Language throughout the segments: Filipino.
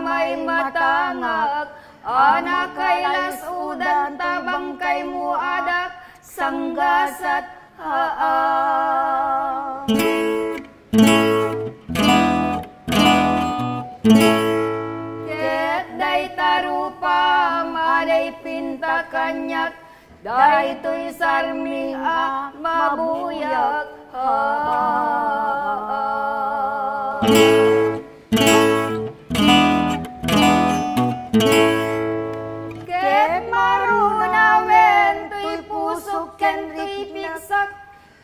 may matangak, anak kay lasudan, tabang kay muadak, sanggasat haang. tarupa, malay pinta kanyak, day to'y sarming ah, mabuya.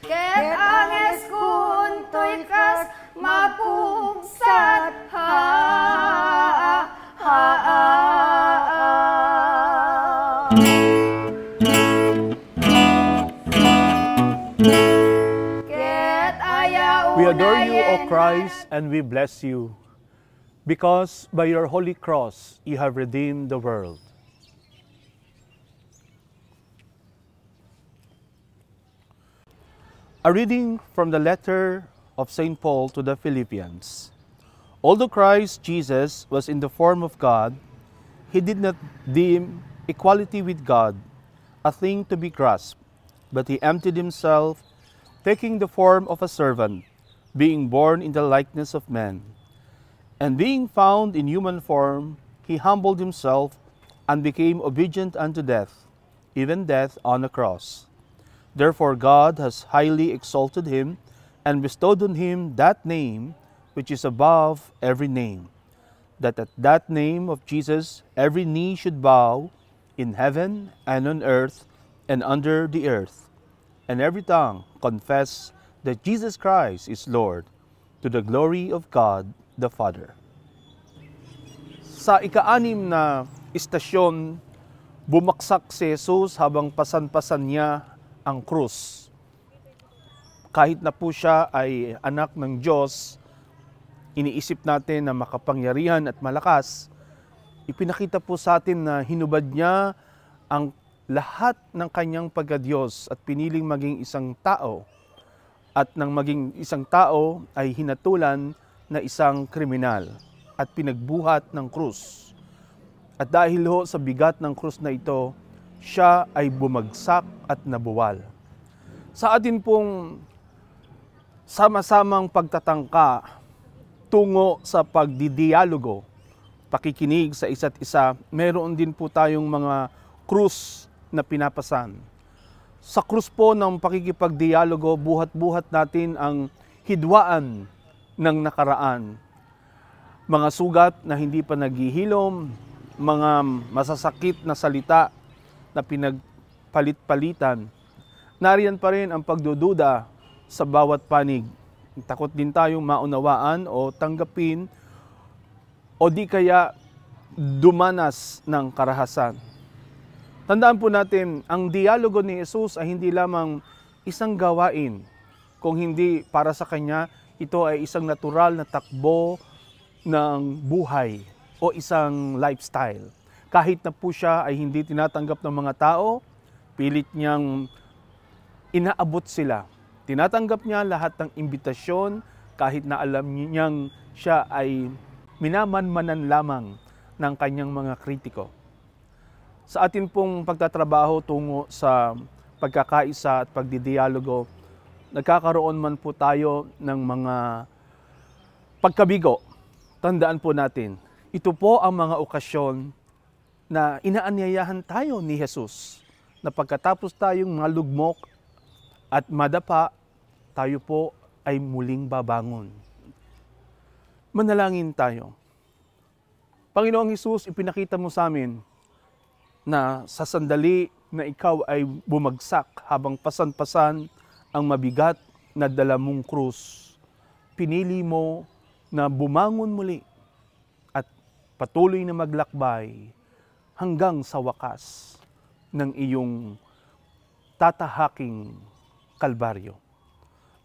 Ket mapungsat ha ha ha We adore you, O Christ, and we bless you, because by your holy cross you have redeemed the world. A reading from the letter of St. Paul to the Philippians. Although Christ Jesus was in the form of God, he did not deem equality with God a thing to be grasped, but he emptied himself, taking the form of a servant, being born in the likeness of men. And being found in human form, he humbled himself and became obedient unto death, even death on a cross. Therefore God has highly exalted him and bestowed on him that name which is above every name, that at that name of Jesus every knee should bow in heaven and on earth and under the earth, and every tongue confess that Jesus Christ is Lord, to the glory of God the Father. Sa ikaanim na istasyon, bumaksak si Jesus habang pasan-pasan niya ang krus. Kahit na po siya ay anak ng Diyos, iniisip natin na makapangyarihan at malakas, ipinakita po sa atin na hinubad niya ang lahat ng kanyang pagka-Diyos at piniling maging isang tao at nang maging isang tao ay hinatulan na isang kriminal at pinagbuhat ng krus. At dahil ho sa bigat ng krus na ito, siya ay bumagsak at nabuwal. Sa atin pong sama-samang pagtatangka tungo sa pagdidialogo, pakikinig sa isa't isa, meron din po tayong mga krus na pinapasan. Sa krus po ng pakikipagdialogo, buhat-buhat natin ang hidwaan ng nakaraan. Mga sugat na hindi pa naghihilom, mga masasakit na salita na pinagpalit-palitan. Nariyan pa rin ang pagdududa sa bawat panig. Takot din tayong maunawaan o tanggapin o di kaya dumanas ng karahasan. Tandaan po natin, ang dialogo ni Jesus ay hindi lamang isang gawain, kung hindi para sa Kanya, ito ay isang natural na takbo ng buhay o isang lifestyle. Kahit na po siya ay hindi tinatanggap ng mga tao, pilit niyang inaabot sila. Tinatanggap niya lahat ng imbitasyon kahit na alam niyang siya ay minamanmanan lamang ng kanyang mga kritiko. Sa atin pong pagtatrabaho tungo sa pagkakaisa at pagdidialogo, nagkakaroon man po tayo ng mga pagkabigo, tandaan po natin, ito po ang mga okasyon na inaanyayahan tayo ni Jesus na pagkatapos tayong malugmok at madapa, tayo po ay muling babangon. Manalangin tayo. Panginoong Isus, ipinakita mo sa amin na sa sandali na ikaw ay bumagsak habang pasan-pasan ang mabigat na dala mong krus, pinili mo na bumangon muli at patuloy na maglakbay hanggang sa wakas ng iyong tatahaking kalbaryo.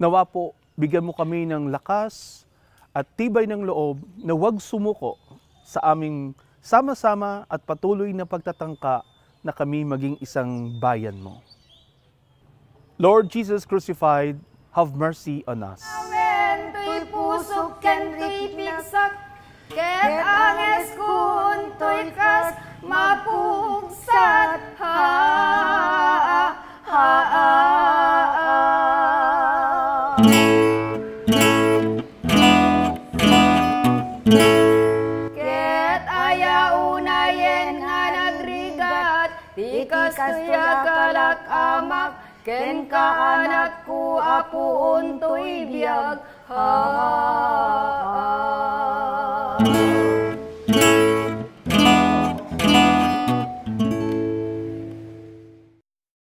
Nawa po, bigyan mo kami ng lakas at tibay ng loob na huwag sumuko sa aming sama-sama at patuloy na pagtatangka na kami maging isang bayan mo. Lord Jesus crucified, have mercy on us. Amen. Tuy puso ken ripnagsak, ket anges kun tuy kas, mapungsat ha ha ha Ket aya unayen anak rigat tikas tuya kalak amak ken ka anakku apu untuy biag ha